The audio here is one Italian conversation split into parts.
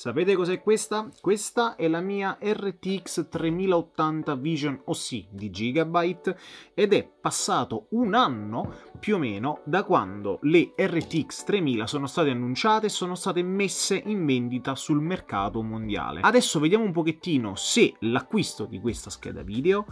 Sapete cos'è questa? Questa è la mia RTX 3080 Vision OC di Gigabyte ed è passato un anno più o meno da quando le RTX 3000 sono state annunciate e sono state messe in vendita sul mercato mondiale. Adesso vediamo un pochettino se l'acquisto di questa scheda video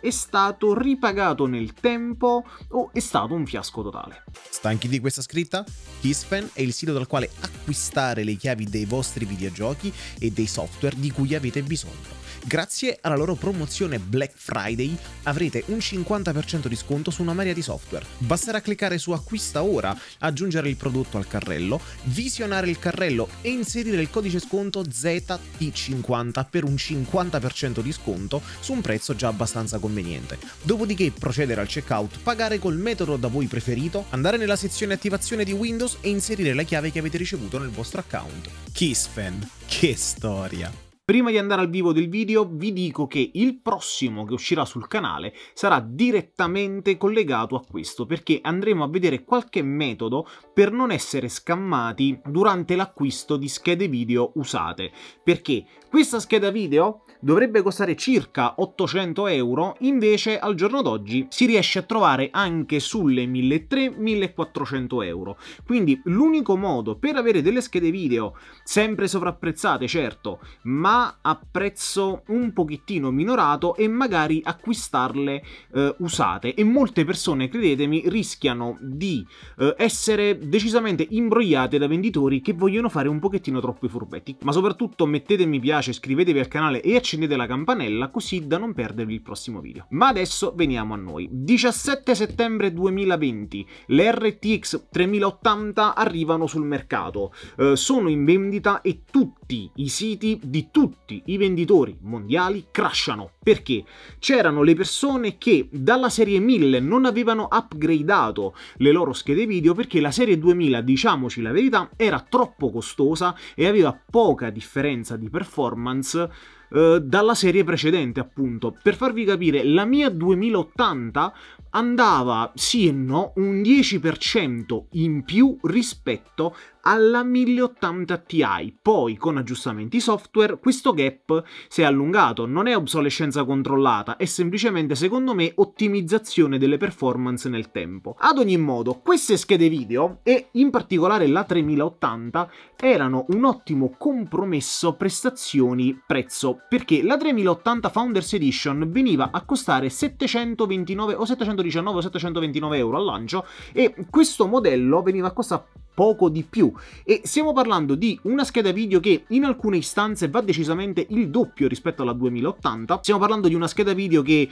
è stato ripagato nel tempo o è stato un fiasco totale. Stanchi di questa scritta? Kispen è il sito dal quale acquistare le chiavi dei vostri videogiochi e dei software di cui avete bisogno. Grazie alla loro promozione Black Friday avrete un 50% di sconto su una marea di software. Basterà cliccare su acquista ora, aggiungere il prodotto al carrello, visionare il carrello e inserire il codice sconto ZT50 per un 50% di sconto su un prezzo già abbastanza conveniente. Dopodiché procedere al checkout, pagare col metodo da voi preferito, andare nella sezione attivazione di Windows e inserire la chiave che avete ricevuto nel vostro account. Kissfen, che storia! Prima di andare al vivo del video vi dico che il prossimo che uscirà sul canale sarà direttamente collegato a questo perché andremo a vedere qualche metodo per non essere scammati durante l'acquisto di schede video usate perché questa scheda video dovrebbe costare circa 800 euro invece al giorno d'oggi si riesce a trovare anche sulle 1300-1400 euro quindi l'unico modo per avere delle schede video sempre sovrapprezzate certo ma a prezzo un pochettino minorato e magari acquistarle eh, usate e molte persone credetemi rischiano di eh, essere decisamente imbrogliate da venditori che vogliono fare un pochettino troppo i furbetti ma soprattutto mettete mi piace iscrivetevi al canale e accendete la campanella così da non perdervi il prossimo video ma adesso veniamo a noi 17 settembre 2020 le RTX 3080 arrivano sul mercato eh, sono in vendita e tutti i siti di tutti tutti i venditori mondiali crashano. Perché? C'erano le persone che dalla serie 1000 non avevano upgradato le loro schede video perché la serie 2000, diciamoci la verità, era troppo costosa e aveva poca differenza di performance eh, dalla serie precedente appunto per farvi capire la mia 2080 andava sì e no un 10% in più rispetto alla 1080 Ti, poi con aggiustamenti software questo gap si è allungato, non è obsolescenza controllata, è semplicemente secondo me ottimizzazione delle performance nel tempo. Ad ogni modo, queste schede video e in particolare la 3080 erano un ottimo compromesso prestazioni-prezzo, perché la 3080 Founders Edition veniva a costare 729 o 750 719-729 euro al lancio e questo modello veniva a costare poco di più e stiamo parlando di una scheda video che in alcune istanze va decisamente il doppio rispetto alla 2080 stiamo parlando di una scheda video che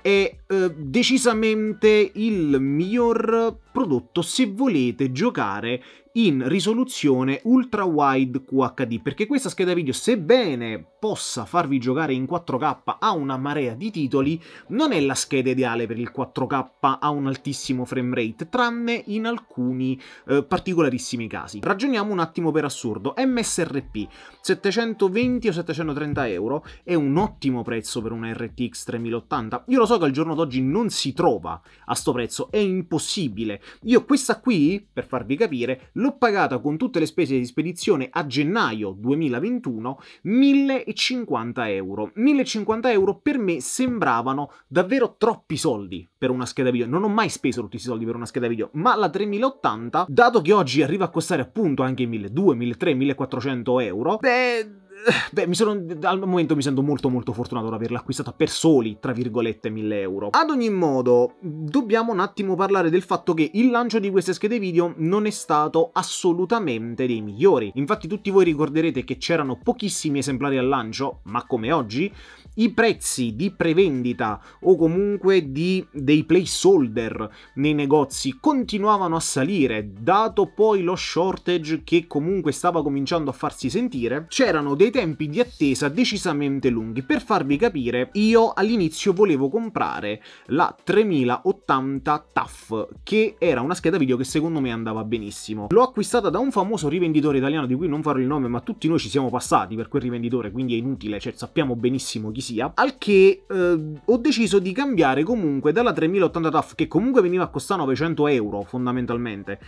è eh, decisamente il miglior prodotto se volete giocare in risoluzione ultra wide QHD, perché questa scheda video, sebbene possa farvi giocare in 4K a una marea di titoli, non è la scheda ideale per il 4K a un altissimo frame rate, tranne in alcuni eh, particolarissimi casi. Ragioniamo un attimo per assurdo, MSRP 720 o 730 euro è un ottimo prezzo per una RTX 3080, io lo so che al giorno d'oggi non si trova a sto prezzo, è impossibile, io questa qui, per farvi capire, l'ho pagata con tutte le spese di spedizione a gennaio 2021 1050 euro. 1050 euro per me sembravano davvero troppi soldi per una scheda video. Non ho mai speso tutti questi soldi per una scheda video, ma la 3080, dato che oggi arriva a costare appunto anche 1200, 1300, 1400 euro, beh eh, beh, sono, al momento mi sento molto molto fortunato ad averla acquistata per soli, tra virgolette, 1000 euro. Ad ogni modo, dobbiamo un attimo parlare del fatto che il lancio di queste schede video non è stato assolutamente dei migliori. Infatti tutti voi ricorderete che c'erano pochissimi esemplari al lancio, ma come oggi, i prezzi di prevendita o comunque di, dei placeholder nei negozi continuavano a salire, dato poi lo shortage che comunque stava cominciando a farsi sentire, c'erano dei dei tempi di attesa decisamente lunghi. Per farvi capire, io all'inizio volevo comprare la 3080 TAF, che era una scheda video che secondo me andava benissimo. L'ho acquistata da un famoso rivenditore italiano di cui non farò il nome, ma tutti noi ci siamo passati per quel rivenditore, quindi è inutile, cioè sappiamo benissimo chi sia. Al che eh, ho deciso di cambiare comunque dalla 3080 TAF, che comunque veniva a costare 900 euro fondamentalmente,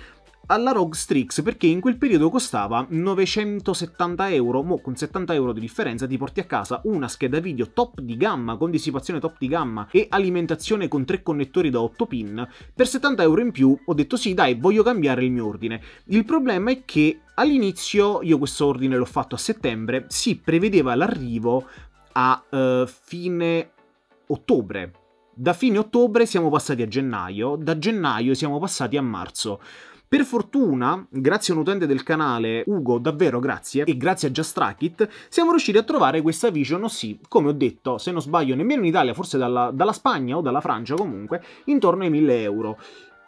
alla Rogue Strix perché in quel periodo costava 970 euro, mo con 70 euro di differenza ti porti a casa una scheda video top di gamma con dissipazione top di gamma e alimentazione con tre connettori da 8 pin, per 70 euro in più ho detto sì dai voglio cambiare il mio ordine. Il problema è che all'inizio, io questo ordine l'ho fatto a settembre, si prevedeva l'arrivo a uh, fine ottobre, da fine ottobre siamo passati a gennaio, da gennaio siamo passati a marzo. Per fortuna, grazie a un utente del canale, Ugo, davvero grazie, e grazie a JustRackit, siamo riusciti a trovare questa Vision OC, come ho detto, se non sbaglio, nemmeno in Italia, forse dalla, dalla Spagna o dalla Francia comunque, intorno ai 1000 euro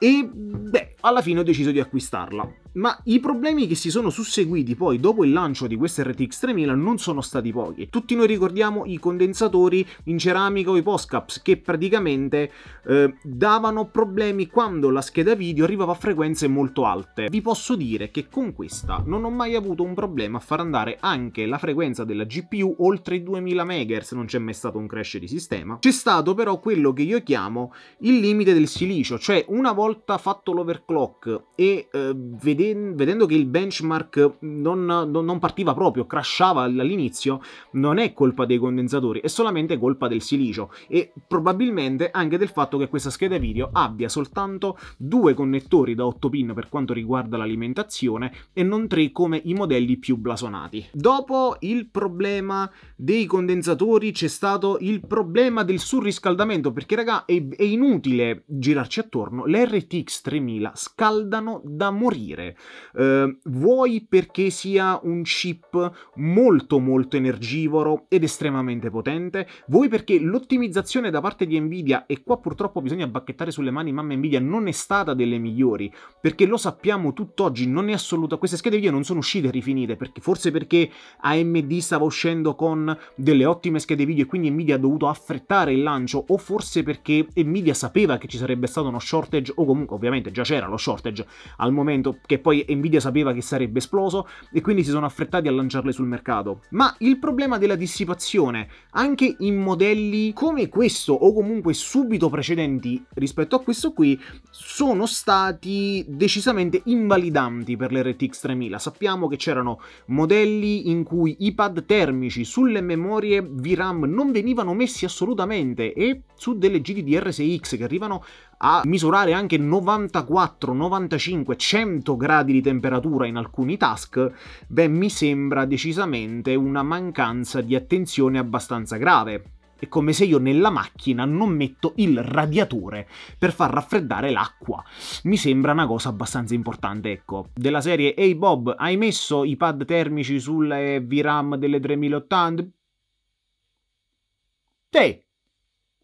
e beh, alla fine ho deciso di acquistarla ma i problemi che si sono susseguiti poi dopo il lancio di questa RTX 3000 non sono stati pochi. Tutti noi ricordiamo i condensatori in ceramica o i postcaps che praticamente eh, davano problemi quando la scheda video arrivava a frequenze molto alte. Vi posso dire che con questa non ho mai avuto un problema a far andare anche la frequenza della GPU oltre i 2000 MHz, non c'è mai stato un crash di sistema. C'è stato però quello che io chiamo il limite del silicio, cioè una volta fatto l'overclock e eh, vedete veden- vedendo che il benchmark non, non, partiva proprio, crashava all'inizio, non è colpa dei condensatori, è solamente colpa del silicio e probabilmente anche del fatto che questa scheda video abbia soltanto due connettori da 8 pin per quanto riguarda l'alimentazione e non tre come i modelli più blasonati. Dopo il problema dei condensatori c'è stato il problema del surriscaldamento perché raga è, è inutile girarci attorno, le RTX 3000 scaldano da morire eh, vuoi perché sia un chip molto molto energivoro ed estremamente potente, vuoi perché l'ottimizzazione da parte di Nvidia, e qua purtroppo bisogna bacchettare sulle mani mamma Nvidia, non è stata delle migliori, perché lo sappiamo tutt'oggi, non è assoluta, queste schede video non sono uscite rifinite, perché, forse perché AMD stava uscendo con delle ottime schede video e quindi Nvidia ha dovuto affrettare il lancio, o forse perché Nvidia sapeva che ci sarebbe stato uno shortage, o comunque ovviamente già c'era lo shortage al momento che poi Nvidia sapeva che sarebbe esploso e quindi si sono affrettati a lanciarle sul mercato. Ma il problema della dissipazione, anche in modelli come questo o comunque subito precedenti rispetto a questo qui, sono stati decisamente invalidanti per l'RTX 3000. Sappiamo che c'erano modelli in cui i pad termici sulle memorie VRAM non venivano messi assolutamente e su delle GDDR6X che arrivano a misurare anche 94, 95, 100 gradi di temperatura in alcuni task, beh mi sembra decisamente una mancanza di attenzione abbastanza grave. È come se io nella macchina non metto il radiatore per far raffreddare l'acqua. Mi sembra una cosa abbastanza importante, ecco. Della serie Ehi hey Bob, hai messo i pad termici sulle VRAM delle 3080? Te!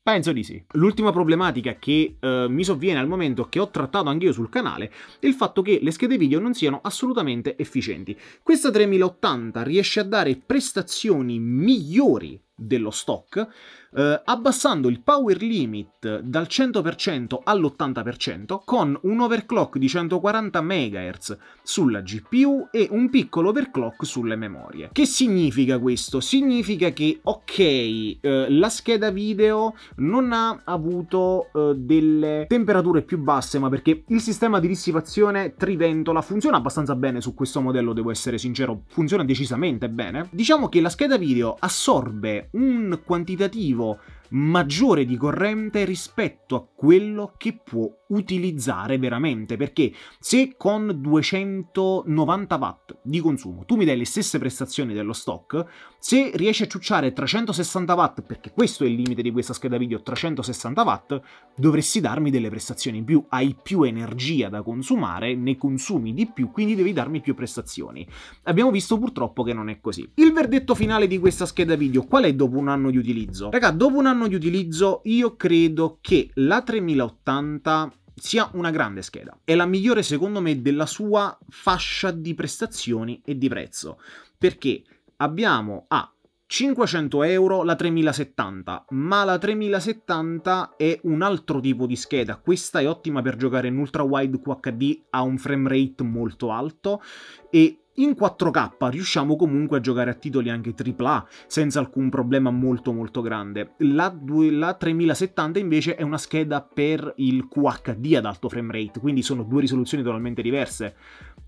Penso di sì. L'ultima problematica che eh, mi sovviene al momento, che ho trattato anche io sul canale, è il fatto che le schede video non siano assolutamente efficienti. Questa 3080 riesce a dare prestazioni migliori dello stock, eh, abbassando il power limit dal 100% all'80% con un overclock di 140 MHz sulla GPU e un piccolo overclock sulle memorie. Che significa questo? Significa che, ok, eh, la scheda video non ha avuto eh, delle temperature più basse, ma perché il sistema di dissipazione triventola funziona abbastanza bene su questo modello, devo essere sincero, funziona decisamente bene. Diciamo che la scheda video assorbe un quantitativo maggiore di corrente rispetto a quello che può utilizzare veramente, perché se con 290 watt di consumo tu mi dai le stesse prestazioni dello stock, se riesci a ciucciare 360 watt, perché questo è il limite di questa scheda video, 360 watt, dovresti darmi delle prestazioni in più, hai più energia da consumare, ne consumi di più, quindi devi darmi più prestazioni. Abbiamo visto purtroppo che non è così. Il verdetto finale di questa scheda video qual è dopo un anno di utilizzo? Raga, dopo un anno di utilizzo io credo che la 3080 sia una grande scheda. È la migliore secondo me della sua fascia di prestazioni e di prezzo, perché abbiamo a ah, 500 euro la 3070, ma la 3070 è un altro tipo di scheda, questa è ottima per giocare in ultra wide QHD a un frame rate molto alto e in 4K riusciamo comunque a giocare a titoli anche AAA senza alcun problema molto molto grande. La, 2, la 3070 invece è una scheda per il QHD ad alto frame rate, quindi sono due risoluzioni totalmente diverse.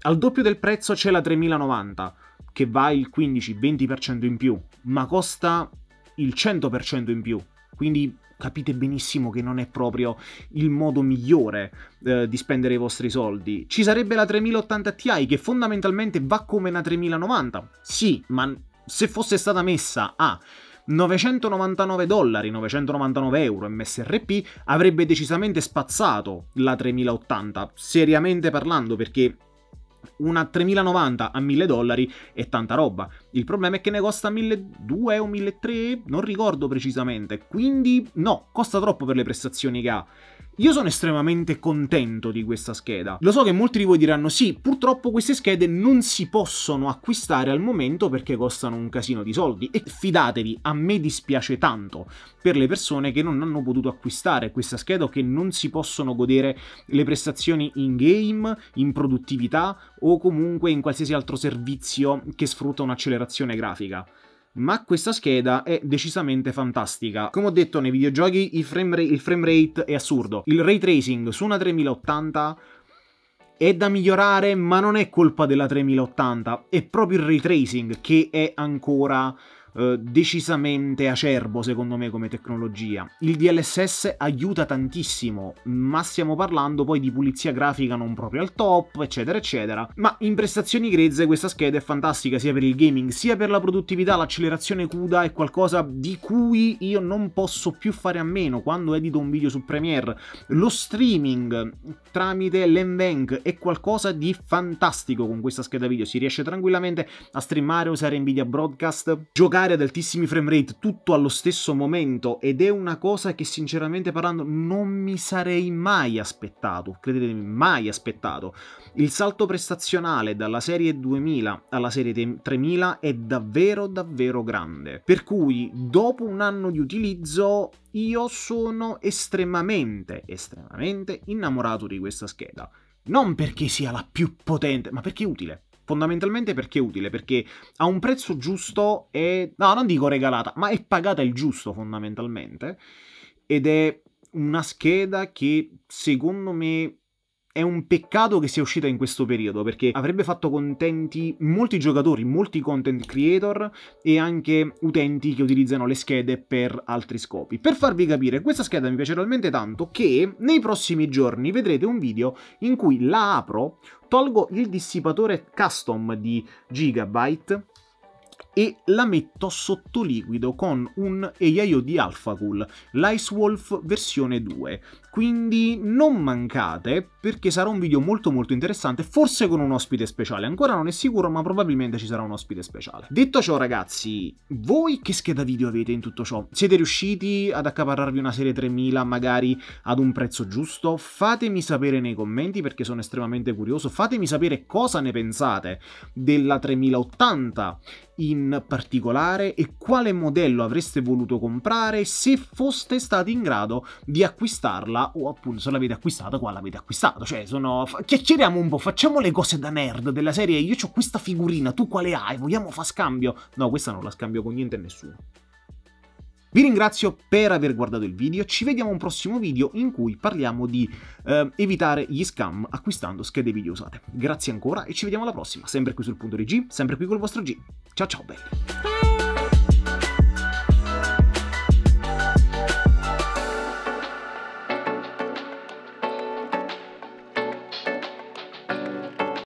Al doppio del prezzo c'è la 3090 che va il 15-20% in più, ma costa il 100% in più quindi capite benissimo che non è proprio il modo migliore eh, di spendere i vostri soldi. Ci sarebbe la 3080 Ti che fondamentalmente va come una 3090. Sì, ma se fosse stata messa a 999 dollari, 999 euro MSRP avrebbe decisamente spazzato la 3080, seriamente parlando, perché una 3090 a 1000 dollari è tanta roba. Il problema è che ne costa 1200 o 1300, non ricordo precisamente. Quindi no, costa troppo per le prestazioni che ha. Io sono estremamente contento di questa scheda. Lo so che molti di voi diranno sì, purtroppo queste schede non si possono acquistare al momento perché costano un casino di soldi e fidatevi, a me dispiace tanto per le persone che non hanno potuto acquistare questa scheda o che non si possono godere le prestazioni in game, in produttività o comunque in qualsiasi altro servizio che sfrutta un'accelerazione grafica ma questa scheda è decisamente fantastica. Come ho detto nei videogiochi il frame, rate, il frame rate è assurdo, il ray tracing su una 3080 è da migliorare ma non è colpa della 3080, è proprio il ray tracing che è ancora eh, decisamente acerbo secondo me come tecnologia. Il DLSS aiuta tantissimo, ma stiamo parlando poi di pulizia grafica non proprio al top, eccetera, eccetera. Ma in prestazioni grezze questa scheda è fantastica sia per il gaming, sia per la produttività, l'accelerazione CUDA è qualcosa di cui io non posso più fare a meno quando edito un video su Premiere. Lo streaming tramite l'Envank è qualcosa di fantastico con questa scheda video, si riesce tranquillamente a streamare, usare Nvidia Broadcast, giocare giocare ad altissimi frame rate tutto allo stesso momento ed è una cosa che sinceramente parlando non mi sarei mai aspettato, credetemi, mai aspettato. Il salto prestazionale dalla serie 2000 alla serie 3000 è davvero davvero grande, per cui dopo un anno di utilizzo io sono estremamente estremamente innamorato di questa scheda. Non perché sia la più potente, ma perché è utile fondamentalmente perché è utile, perché a un prezzo giusto è... no, non dico regalata, ma è pagata il giusto fondamentalmente, ed è una scheda che secondo me è un peccato che sia uscita in questo periodo perché avrebbe fatto contenti molti giocatori, molti content creator e anche utenti che utilizzano le schede per altri scopi. Per farvi capire, questa scheda mi piace talmente tanto che nei prossimi giorni vedrete un video in cui la apro, tolgo il dissipatore custom di Gigabyte e la metto sotto liquido con un EIO di AlphaCool, l'Ice Wolf versione 2. Quindi non mancate perché sarà un video molto molto interessante, forse con un ospite speciale, ancora non è sicuro ma probabilmente ci sarà un ospite speciale. Detto ciò ragazzi, voi che scheda video avete in tutto ciò? Siete riusciti ad accaparrarvi una serie 3000 magari ad un prezzo giusto? Fatemi sapere nei commenti perché sono estremamente curioso, fatemi sapere cosa ne pensate della 3080 in particolare e quale modello avreste voluto comprare se foste stati in grado di acquistarla o appunto se l'avete acquistata qua l'avete acquistata passato, cioè sono... chiacchieriamo un po', facciamo le cose da nerd della serie, io ho questa figurina, tu quale hai, vogliamo fa scambio? No, questa non la scambio con niente e nessuno. Vi ringrazio per aver guardato il video, ci vediamo a un prossimo video in cui parliamo di eh, evitare gli scam acquistando schede video usate. Grazie ancora e ci vediamo alla prossima, sempre qui sul punto di G, sempre qui col vostro G. Ciao ciao belli!